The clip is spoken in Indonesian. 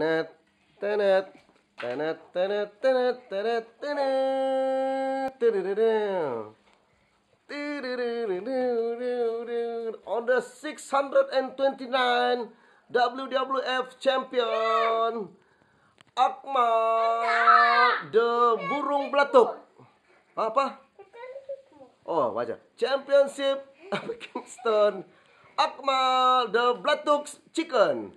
tenet tenet tenet tenet tenet tenet tenet on the 629 WWF champion Akmal the burung belatuk apa oh wajah championship Kingston Akmal the belatuk chicken